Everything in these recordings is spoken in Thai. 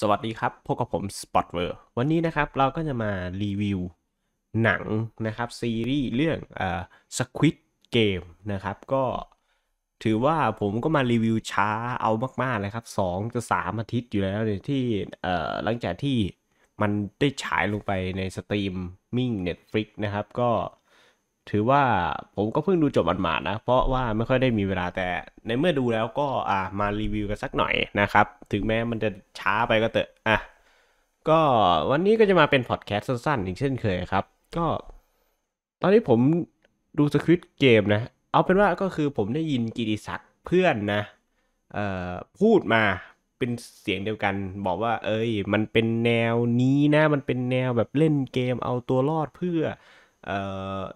สวัสดีครับ พบกับผม Spotver วันนี้นะครับ เราก็จะมารีวิวหนังนะครับ ซีรีส์เรื่องเอ่อ Squid Game นะครับ ก็ถือว่าผมก็มารีวิวช้าเอามากๆเลยครับ2จะ3อาทิตย์อยู่แล้วเนี่ยที่เอ่อหลังจากที่มันได้ฉายลงไปในสตรีมมิ่ง Netflix นะครับก็ถือว่าผมก็เพิ่งดูจบัหมานะ เพราะว่าไม่ค่อยได้มีเวลาแต่ในเมื่อดูแล้วก็อ่ามารีวิวกันสักหน่อยนะครับ ถึงแม้มันจะช้าไปก็เตอะอ่ะก็วันนี้ก็จะมาเป็นพอดแคสต์สั้นๆอีกเช่นเคยครับ ก็ตอนนี้ผมดูสคริปต์เกมนะเอาเป็นว่าก็คือผมได้ยินกิติศักดิ์เพื่อนนะเอ่อพูดมาเป็นเสียงเดียวกัน บอกว่าเอ้ยมันเป็นแนวนี้นะ มันเป็นแนวแบบเล่นเกมเอาตัวรอดเพื่อ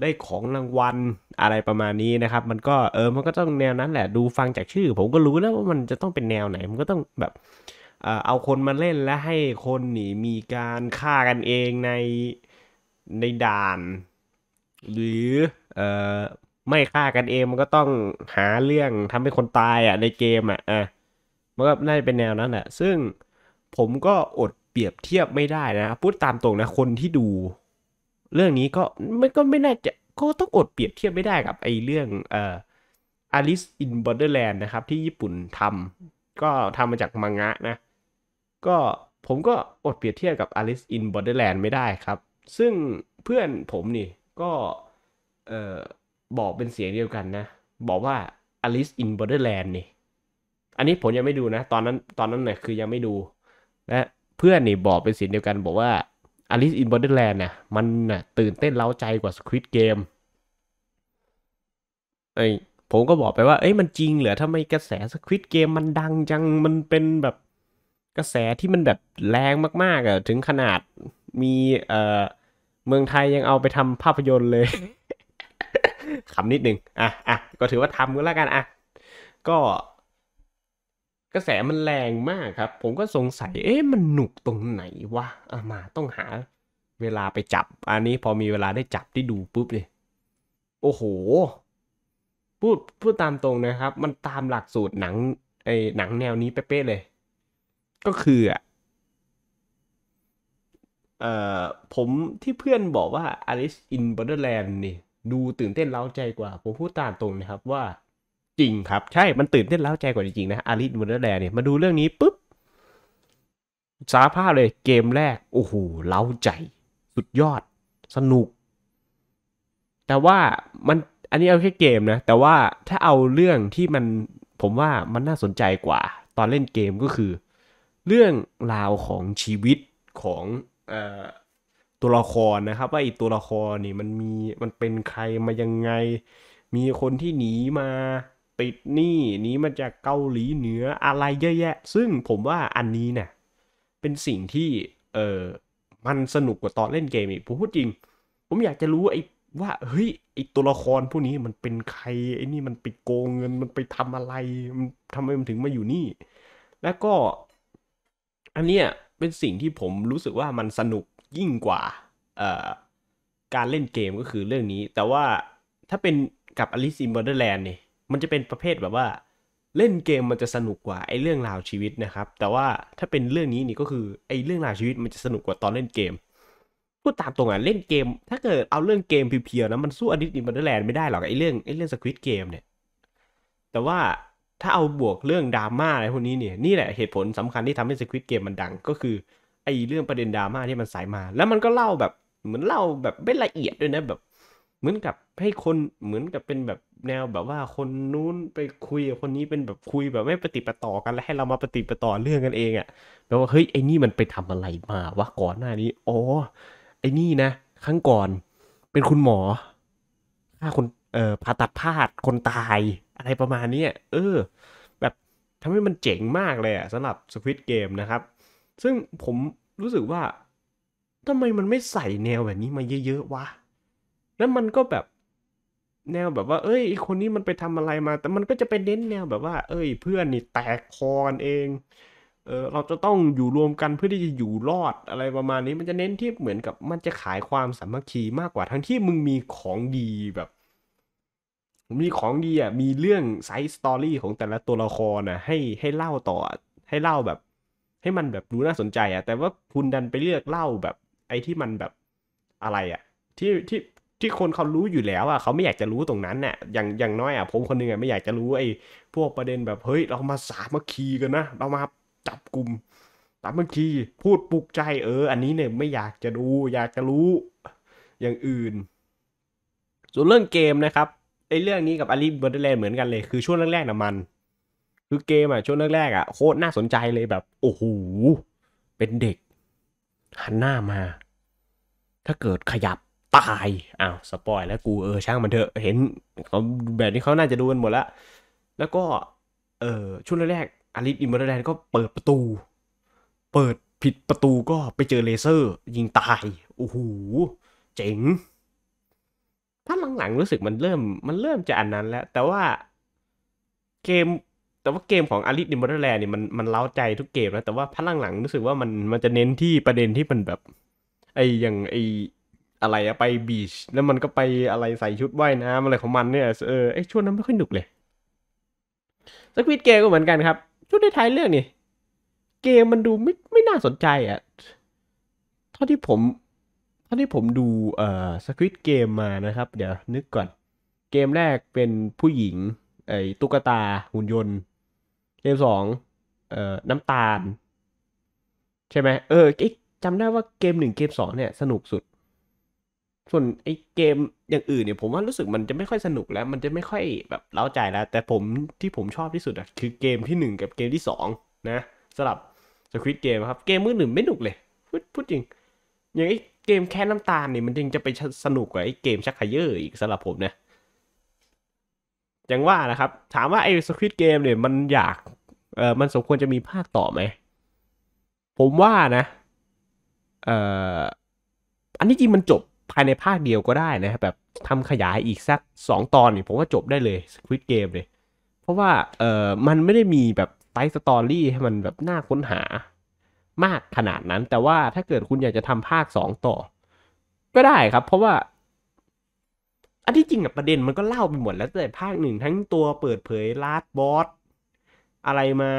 ได้ของรางวัลอะไรประมาณนี้นะครับมันก็เออมันก็ต้องแนวนั้นแหละดูฟังจากชื่อ ผมก็รู้แล้วว่ามันจะต้องเป็นแนวไหนมันก็ต้องแบบเอาคนมาเล่นและให้คนนี่มีการฆ่ากันเองในในด่าน หรือเออไม่ฆ่ากันเองมันก็ต้องหาเรื่องทำให้คนตายอ่ะในเกมอ่ะอ่ะมันก็น่าจะเป็นแนวนั้นแหละซึ่งผมก็อดเปรียบเทียบไม่ได้นะ พูดตามตรงนะคนที่ดูเรื่องนี้ก็ไม่ก็ไม่น่าจะก็ต้องอดเปรียบเทียบไม่ได้กับไอเรื่องเอ่อ Alice in Borderland นะครับ ที่ญี่ปุ่นทำก็ทำมาจากมังงะนะก็ผมก็อดเปรียบเทียบกับ Alice in Borderland ไม่ได้ครับ ซึ่งเพื่อนผมนี่ก็เอ่อบอกเป็นเสียงเดียวกันนะ บอกว่า Alice in Borderland นี่อันนี้ผมยังไม่ดูนะตอนนั้นตอนนั้นเนี่ยคือยังไม่ดูและเพื่อนนี่บอกเป็นเสียงเดียวกันบอกว่าอลิซอินบอร์เดอร์แลนด์เนี่ยมันน่ะตื่นเต้นเล้าใจกว่าสควิตเกมไอผมก็บอกไปว่า เอ้ยมันจริงเหรอทำไมกระแสสควิตเกมมันดังจัง มันเป็นแบบกระแสที่มันแบบแรงมากๆอะถึงขนาดมีเอ่อเมืองไทยยังเอาไปทำภาพยนตร์เลยขำนิดนึงอ่ะอ่ะก็ถือว่าทำก็แล้วกันอ่ะ ก็กระแสมันแรงมากครับ ผมก็สงสัย เอ๊ะมันหนุกตรงไหนวะอามาต้องหาเวลาไปจับ อันนี้พอมีเวลาได้จับที่ดูปุ๊บเลย โอ้โหพูดพูดตามตรงนะครับ มันตามหลักสูตรหนังไอหนังแนวนี้เป๊ะเลย ก็คืออ่ะเอ่อ ผมที่เพื่อนบอกว่า Alice in Borderland นี่ดูตื่นเต้นเล้าใจกว่า ผมพูดตามตรงนะครับว่าจริงครับใช่มันตื่นเต้นแล้วใจกว่าจริงๆนะอาริสมูเดอร์แลเนี่ยมาดูเรื่องนี้ปุ๊บสาภาพเลยเกมแรกโอ้โหเล้าใจสุดยอดสนุก แต่ว่ามันอันนี้เอาแค่เกมนะแต่ว่าถ้าเอาเรื่องที่มันผมว่ามันน่าสนใจกว่าตอนเล่นเกมก็คือ เรื่องราวของชีวิตของอตัวละครนะครับ ว่าอีตัวละครนี่มันมีมันเป็นใครมายังไงมีคนที่หนีมาติดหนี้นี้มันจะเกาหลีเหนืออะไรเยอะแยะ ซึ่งผมว่าอันนี้เนี่ยเป็นสิ่งที่เออมันสนุกกว่าตอนเล่นเกมอีกผมพูดจริง ผมอยากจะรู้ไอ้ว่าเฮ้ยไอ้ตัวละครผู้นี้มันเป็นใครไอ้นี่มันไปโกงเงินมันไปทำอะไรมันทำไมมันถึงมาอยู่นี่ แล้วก็ อันเนี้ยเป็นสิ่งที่ผมรู้สึกว่ามันสนุกยิ่งกว่าเอ่อการเล่นเกมก็คือเรื่องนี้ แต่ว่าถ้าเป็นกับ a l i บอร์เดอร์แลนด์เนี่ยมันจะเป็นประเภทแบบว่าเล่นเกมมันจะสนุกกว่าไอ้เรื่องราวชีวิตนะครับ แต่ว่าถ้าเป็นเรื่องนี้นี่ก็คือไอ้เรื่องราวชีวิตมันจะสนุกกว่าตอนเล่นเกม พูดตามตรงอ่ะเล่นเกมถ้าเกิดเอาเรื่องเกมเพียวๆนะมันสู้อดิสอินบันเอร์แลนด์ไม่ได้หรอกไอ้เรื่องไอ้เรื่องสควิตเกมเนี่ยแต่ว่าถ้าเอาบวกเรื่องดราม่าอะไรพวกนี้เนี่ยนี่แหละเหตุผลสำคัญที่ทำให้สควิตเกมมันดัง ก็คือไอ้เรื่องประเด็นดราม่าที่มันสายมาแล้วมันก็เล่าแบบเหมือนเล่าแบบไม่ละเอียดด้วยนะแบบเหมือนกับให้คนเหมือนกับเป็นแบบแนวแบบว่า คนนู้นไปคุยกับคนนี้เป็นแบบคุยแบบไม่ปฏิปต่อกัน แล้วให้เรามาปฏิปต่อเรื่องกันเองอะ่ะแปลว่าเฮ้ยไอ้นี่มันไปทำอะไรมาวะก่อนหน้านี้อ๋อไอ้นี่นะ ครั้งก่อน เป็นคุณหมอฆ่าคนเอ่อผ่าตัดพลาดคนตายอะไรประมาณนี้เออ แบบทำให้มันเจ๋งมากเลยอะสำหรับสควิตเกมนะครับ ซึ่งผมรู้สึกว่าทำไมมันไม่ใส่แนวแบบนี้มาเยอะๆวะแล้วมันก็แบบแนวแบบว่า เอ้ยคนนี้มันไปทำอะไรมา แต่มันก็จะเป็นเน้นแนวแบบว่า เอ้ยเพื่อนนี่แตกคอกันเอง เออเราจะต้องอยู่รวมกันเพื่อที่จะอยู่รอดอะไรประมาณนี้ มันจะเน้นที่เหมือนกับมันจะขายความสามัคคีมากกว่า ทั้งที่มึงมีของดีแบบมีของดีอ่ะมีเรื่องไซส์สตอรี่ของแต่ละตัวละครนะให้ให้เล่าต่อให้เล่าแบบ ให้มันแบบดูน่าสนใจ อ่ะ แต่ว่าคุณดันไปเลือกเล่าแบบไอ้ที่มันแบบอะไรอ่ะ ที่ที่ที่คนเขารู้อยู่แล้วอ่ะเขาไม่อยากจะรู้ตรงนั้นเนี่ยอย่างอย่างน้อยอ่ะผมคนนึงอ่ะไม่อยากจะรู้ไอ้พวกประเด็นแบบเฮ้ย เรามาสามัคคีกันนะเรามาจับกลุ่มสามัคคีพูดปลุกใจเอออันนี้เนี่ยไม่อยากจะดู อยากจะรู้ อย่างอื่น ส่วนเรื่องเกมนะครับไอ้เรื่องนี้กับอาลิบอร์เดแลนเหมือนกันเลยคือ ช่วงแรกๆนะมัน คือเกมอ่ะช่วงแรกๆอ่ะโคตรน่าสนใจเลยแบบ โอ้โหเป็นเด็กหันหน้ามา ถ้าเกิดขยับตาย อ้าว สปอยแล้วกู เออ ช่างมันเถอะ เห็นเขาแบบนี้เขาน่าจะดูกันหมดละแล้วก็ เออช่วงแรกอาริสอิมเอร์แดนก็เปิดประตู เปิดผิดประตูก็ไปเจอเลเซอร์ ยิงตาย โอ้โห เจ๋งถัาหลังๆรู้สึกมันเริ่ม มันเริ่มจะอันนั้นแล้ว แต่ว่า เกม แต่ว่าเกมของอาริสอิมเอร์แดนดเนี่ยมัน มันเล้าใจทุกเกมนะ แต่ว่าพังหลังรู้สึกว่ามัน มันจะเน้นที่ประเด็นที่มันแบบ ไออย่างไออะไรอะไปบีช แล้วมันก็ไปอะไรใส่ชุดว่ายน้ำอะไรของมันเนี่ย เออไอช่วงนั้นไม่ค่อยหนุกเลยสควิดเกมก็เหมือนกันครับช่วงท้ายเรื่องนี่เกมมันดูไม่ไม่น่าสนใจอะเท่าที่ผมเท่าที่ผมดูเอ่อสควิดเกมมานะครับ เดี๋ยวนึกก่อน เกมแรกเป็นผู้หญิงไอตุ๊กตาหุ่นยนต์ เกมสองเอ่อน้ำตาล ใช่ไหมเออจำได้ว่าเกมหนึ่งเกมสองเนี่ยสนุกสุดส่วนไอ้เกมอย่างอื่นเนี่ย ผมว่ารู้สึกมันจะไม่ค่อยสนุกแล้วมันจะไม่ค่อยแบบเล้าใจแล้ว แต่ผมที่ผมชอบที่สุดอะคือเกมที่ 1 กับเกมที่ 2 นะสลับสควิตเกมครับเกมมือหนึ่งไม่สนุกเลยพูดพูดจริง อย่างไอ้เกมแค่น้ำตาลเนี่ยมันจริงจะไปสนุกกว่าไอ้เกมชักขยเยอร์อีกสำหรับผมนะอย่างว่านะครับถามว่าไอ้สควิตเกมเนี่ยมันอยากเออมันสมควรจะมีภาคต่อไหมผมว่านะเอออันนี้จริงมันจบภายในภาคเดียวก็ได้นะแบบทำขยายอีกสัก 2 ตอนนี่ผมว่าจบได้เลยสควิตเกมเลยเพราะว่าเออมันไม่ได้มีแบบไตสตอรี่ให้มันแบบน่าค้นหามากขนาดนั้น แต่ว่าถ้าเกิดคุณอยากจะทำภาค 2 ต่อ ก็ได้ครับ เพราะว่า อันที่จริงอบประเด็นมันก็เล่าไปหมดแล้วแต่ภาคหนึ่งทั้งตัวเปิดเผย ลาดบอสอะไรมา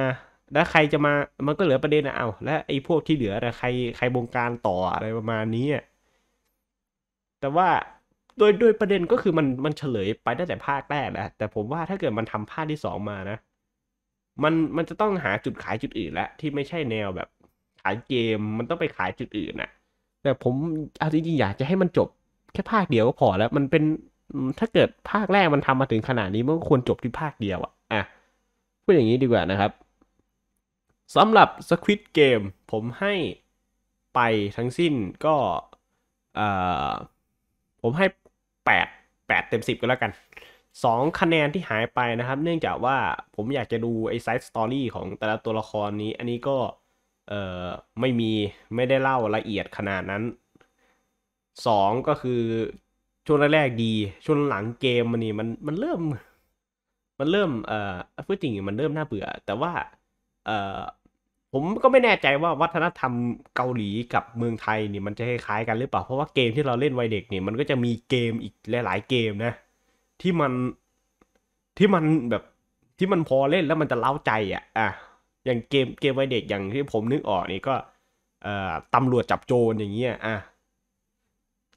แล้วใครจะมามันก็เหลือประเด็นนะเอาแล้วไอ้พวกที่เหลือนะใครใครบงการต่ออะไรประมาณนี้แต่ว่าโดย โดย ประเด็นก็คือมันมันเฉลยไปตั้งแต่ภาคแรกนะ แต่ผมว่าถ้าเกิดมันทำภาคที่สองมานะ มันมันจะต้องหาจุดขายจุดอื่นละที่ไม่ใช่แนวแบบขายเกมมันต้องไปขายจุดอื่นนะแต่ผมเอาจริง ๆ อยากจะให้มันจบ แค่ภาคเดียวก็พอแล้วมันเป็นถ้าเกิดภาคแรกมันทำมาถึงขนาดนี้มันก็ควรจบที่ภาคเดียวอะอ่ะพูดอย่างนี้ดีกว่านะครับสำหรับ Squid Game ผมให้ไปทั้งสิ้นก็เอ่าผมให้ 8 8 เต็ม 10ก็แล้วกัน 2 คะแนนที่หายไปนะครับเนื่องจากว่าผมอยากจะดูไอ้ไซส์สตอรี่ของแต่ละตัวละครนี้ อันนี้ก็เอ่อไม่มีไม่ได้เล่าละเอียดขนาดนั้น 2 ก็คือช่วงแรกๆดีช่วงหลังเกมมันนี่มันมันเริ่มมันเริ่มเอ่อพูดจริงมันเริ่มน่าเบื่อ แต่ว่าเอ่อผมก็ไม่แน่ใจว่าวัฒนธรรมเกาหลีกับเมืองไทยนี่มันจะคล้ายกันหรือเปล่า เพราะว่าเกมที่เราเล่นวัยเด็กเนี่ยมันก็จะมีเกมอีกหลายๆเกมนะ ที่มันที่มันแบบที่มันพอเล่นแล้วมันจะเล้าใจอ่ะอ่ะอย่างเกมเกมวัยเด็กอย่างที่ผมนึกออกนี่ก็เอ่อตำรวจจับโจรอย่างเงี้ยอ่ะ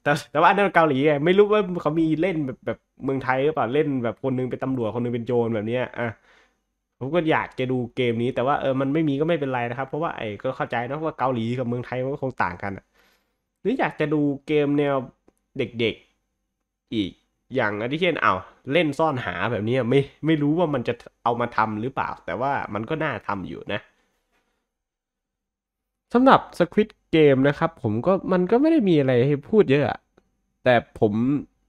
แต่แต่ว่าอันนั้นเกาหลีไงไม่รู้ว่าเขามีเล่นแบบแบบเมืองไทยหรือเปล่าเล่นแบบคนนึงเป็นตำรวจคนนึงเป็นโจรแบบเนี้ยอ่ะผมก็อยากจะดูเกมนี้แต่ว่าเออมันไม่มีก็ไม่เป็นไรนะครับเพราะว่าไอ้ก็เข้าใจนะว่าเกาหลีกับเมืองไทยมันก็คงต่างกันหรืออยากจะดูเกมแนวเด็ก ๆอีกอย่างอันที่เช่นเอาเล่นซ่อนหาแบบนี้ไม่ไม่รู้ว่ามันจะเอามาทำหรือเปล่า แต่ว่ามันก็น่าทำอยู่นะสำหรับ Squid Game นะครับผมก็มันก็ไม่ได้มีอะไรให้พูดเยอะแต่ผม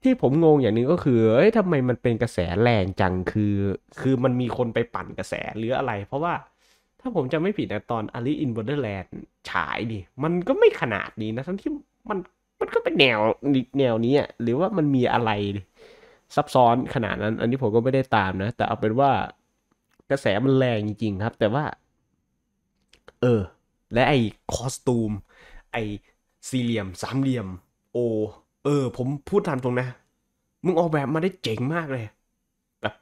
ที่ผมงงอย่างหนึ่งก็คือเอ้ยทำไมมันเป็นกระแสแรงจังคือ คือมันมีคนไปปั่นกระแสหรืออะไร เพราะว่าถ้าผมจะไม่ผิดนะตอนอลิอินบอร์เดอร์แลนด์ฉายดิมันก็ไม่ขนาดนี้นะทั้งที่มันมันก็เป็นแนวแนวนี้หรือว่ามันมีอะไรซับซ้อนขนาดนั้น อันนี้ผมก็ไม่ได้ตามนะ แต่เอาเป็นว่า กระแสมันแรงจริงครับ แต่ว่า เออและไอ้คอสตูมไอ้สี่เหลี่ยม สามเหลี่ยมโอเออผมพูดตามตรงนะ มึงออกแบบมาได้เจ๋งมากเลยแบบ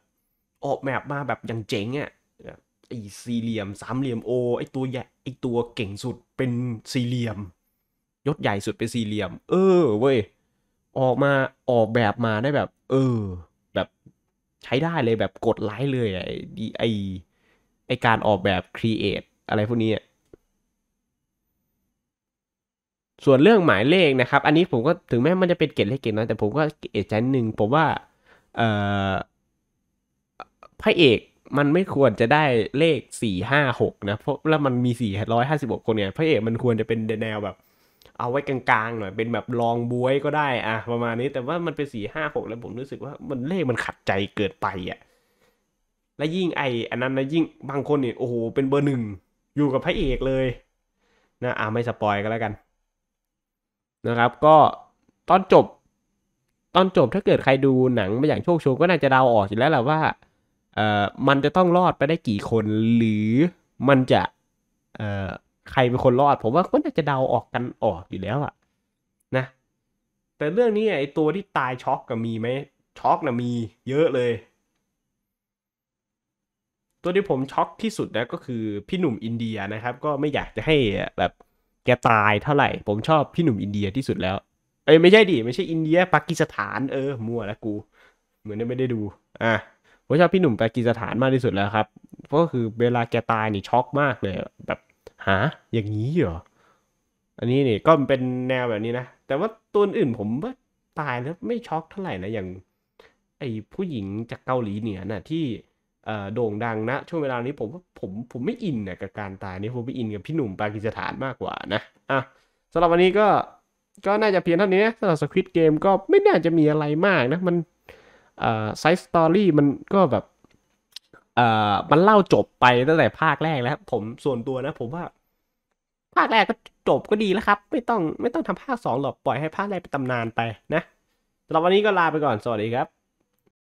ออกแบบมาแบบอย่างเจ๋งอะ่ะไอ้สี่เหลี่ยมสามเหลี่ยมโอไอ้ตัวใหญ่ไอ้ตัวเก่งสุดเป็นสี่เหลี่ยมยศใหญ่สุดเป็นสี่เหลี่ยม เออเว้ยออกมาออกแบบมาได้แบบ เออ แบบใช้ได้เลยแบบกดไลค์เลยไอ้ไอ้ไอการออกแบบครีเอทอะไรพวกนี้ส่วนเรื่องหมายเลขนะครับ อันนี้ผมก็ถึงแม้มันจะเป็นเกตเล็กเกตน้อยแต่ผมก็เอจใจหนึ่งผมว่าเอ่อพระเอกมันไม่ควรจะได้เลขสี่ห้าหกนะ เพราะแล้วมันมีสี่ร้อยห้าสิบกคนเนี่ยพระเอกมันควรจะเป็นแนวแบบ เอาไว้กลางๆหน่อยเป็นแบบลองบวยก็ได้อะประมาณนี้ แต่ว่ามันเป็นสี่ห้าหกแล้วผมรู้สึกว่ามันเลขมันขัดใจเกิดไปอ่ะและยิ่งไออันนั้นนะยิ่งบางคนเนี่ยโอ้โหเป็นเบอร์หนึ่งอยู่กับพระเอกเลยนะอ่าไม่สปอยก็แล้วกันนะครับก็ตอนจบตอนจบถ้าเกิดใครดูหนังมาอย่างโชคชนก็น่าจะเดาออกอยู่แล้วแหละว่าเอ่อมันจะต้องรอดไปได้กี่คน หรือมันจะเอ่อใครเป็นคนรอดผมว่าก็น่าจะเดาออกกันออกอยู่แล้วอะนะแต่เรื่องนี้ไอตัวที่ตายช็อกกับมีไหมช็อกนะมีเยอะเลย ตัวที่ผมช็อกที่สุดนะก็คือพี่หนุ่มอินเดียนะครับก็ไม่อยากจะให้แบบแกตายเท่าไหร่ ผมชอบพี่หนุ่มอินเดียที่สุดแล้วเอ้ไม่ใช่ดิไม่ใช่อินเดียปากีสถานเออมั่วแล้วกู เหมือนไม่ได้ดูอ่ะผมชอบพี่หนุ่มปากีสถานมากที่สุดแล้วครับก็คือเวลาแกตายนี่ช็อกมากเลยแบบหา อย่างนี้เหรออันนี้นี่ก็เป็นแนวแบบนี้นะแต่ว่าตัวอื่นผมตายแล้วไม่ช็อกเท่าไหร่นะอย่างไอผู้หญิงจากเกาหลีเหนือน่ะที่โด่งดังนะ ช่วงเวลานี้ผมผมผมไม่อินนะกับการตายนี่ผมไปอินกับพี่หนุ่มปากีสถานมากกว่านะอ่ะสำหรับวันนี้ก็ก็น่าจะเพียงเท่านี้นะสำหรับสควิตเกมก็ไม่น่าจะมีอะไรมากนะมันไซส์สตอรี่มันก็แบบมันเล่าจบไป ตั้งแต่ภาคแรกแล้ว ผมส่วนตัวนะผมว่าภาคแรกก็จบก็ดีแล้วครับไม่ต้องไม่ต้องทำภาคสองหรอก ปล่อยให้ภาคแรกเป็นตำนานไปนะสำหรับวันนี้ก็ลาไปก่อนสวัสดีครับ